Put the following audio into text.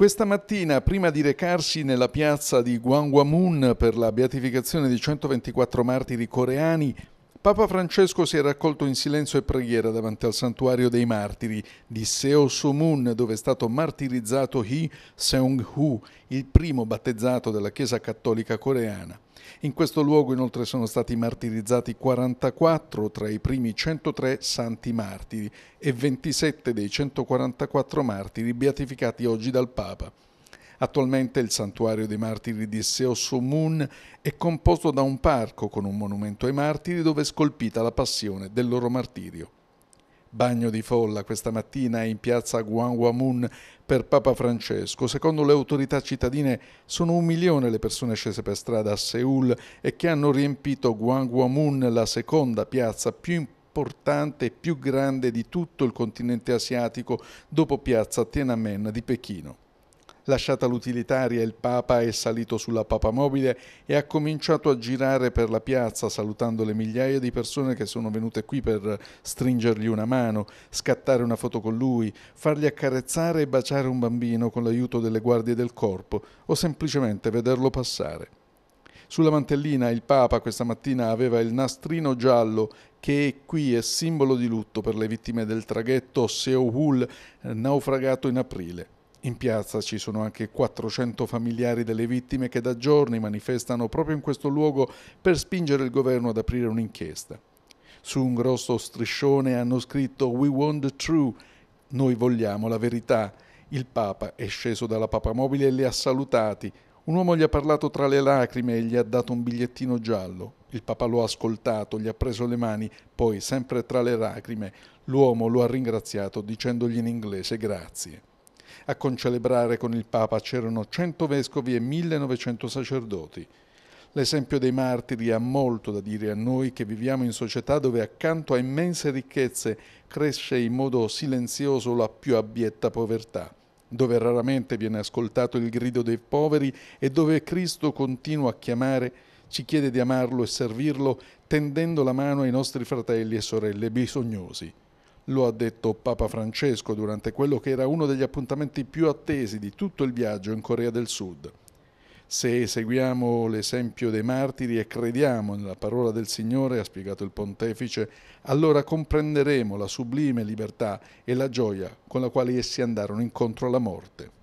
Questa mattina, prima di recarsi nella piazza di Gwanghwamun per la beatificazione di 124 martiri coreani, Papa Francesco si è raccolto in silenzio e preghiera davanti al santuario dei martiri di Seo Sumun, dove è stato martirizzato Hee Seung-hu, il primo battezzato della Chiesa cattolica coreana. In questo luogo inoltre sono stati martirizzati 44 tra i primi 103 santi martiri e 27 dei 144 martiri beatificati oggi dal Papa. Attualmente il santuario dei martiri di Seosomun è composto da un parco con un monumento ai martiri dove è scolpita la passione del loro martirio. Bagno di folla questa mattina in piazza Guangwamun per Papa Francesco. Secondo le autorità cittadine sono un milione le persone scese per strada a Seul e che hanno riempito Guangwamun, la seconda piazza più importante e più grande di tutto il continente asiatico dopo piazza Tiananmen di Pechino. Lasciata l'utilitaria, il Papa è salito sulla papamobile e ha cominciato a girare per la piazza salutando le migliaia di persone che sono venute qui per stringergli una mano, scattare una foto con lui, fargli accarezzare e baciare un bambino con l'aiuto delle guardie del corpo o semplicemente vederlo passare. Sulla mantellina il Papa questa mattina aveva il nastrino giallo che qui è simbolo di lutto per le vittime del traghetto Seoul eh, naufragato in aprile. In piazza ci sono anche 400 familiari delle vittime che da giorni manifestano proprio in questo luogo per spingere il governo ad aprire un'inchiesta. Su un grosso striscione hanno scritto We want the truth, noi vogliamo la verità. Il Papa è sceso dalla Papa Mobile e li ha salutati. Un uomo gli ha parlato tra le lacrime e gli ha dato un bigliettino giallo. Il Papa lo ha ascoltato, gli ha preso le mani, poi, sempre tra le lacrime, l'uomo lo ha ringraziato dicendogli in inglese grazie. A concelebrare con il Papa c'erano 100 vescovi e 1900 sacerdoti. L'esempio dei martiri ha molto da dire a noi che viviamo in società dove accanto a immense ricchezze cresce in modo silenzioso la più abietta povertà, dove raramente viene ascoltato il grido dei poveri e dove Cristo continua a chiamare, ci chiede di amarlo e servirlo, tendendo la mano ai nostri fratelli e sorelle bisognosi. Lo ha detto Papa Francesco durante quello che era uno degli appuntamenti più attesi di tutto il viaggio in Corea del Sud. Se seguiamo l'esempio dei martiri e crediamo nella parola del Signore, ha spiegato il pontefice, allora comprenderemo la sublime libertà e la gioia con la quale essi andarono incontro alla morte.